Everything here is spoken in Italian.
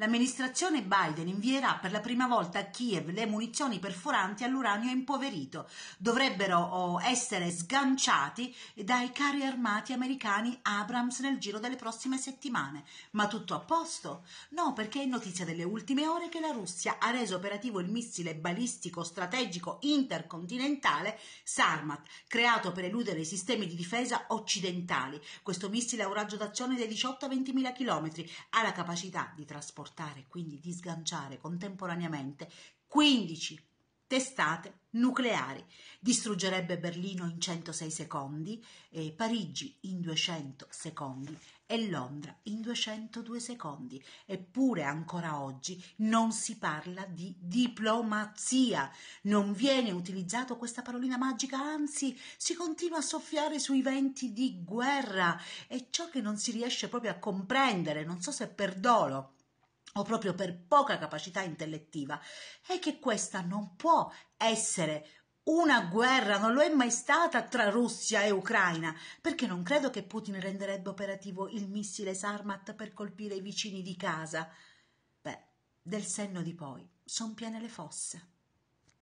L'amministrazione Biden invierà per la prima volta a Kiev le munizioni perforanti all'uranio impoverito. Dovrebbero oh, essere sganciati dai carri armati americani Abrams nel giro delle prossime settimane. Ma tutto a posto? No, perché è notizia delle ultime ore che la Russia ha reso operativo il missile balistico strategico intercontinentale Sarmat, creato per eludere i sistemi di difesa occidentali. Questo missile ha un raggio d'azione dai 18 a 20 mila chilometri, ha la capacità di trasportare portare quindi di sganciare contemporaneamente 15 testate nucleari. Distruggerebbe Berlino in 106 secondi, eh, Parigi in 200 secondi e Londra in 202 secondi. Eppure ancora oggi non si parla di diplomazia, non viene utilizzato questa parolina magica, anzi si continua a soffiare sui venti di guerra e ciò che non si riesce proprio a comprendere, non so se per dolo o proprio per poca capacità intellettiva, è che questa non può essere una guerra, non lo è mai stata tra Russia e Ucraina, perché non credo che Putin renderebbe operativo il missile Sarmat per colpire i vicini di casa. Beh, del senno di poi son piene le fosse.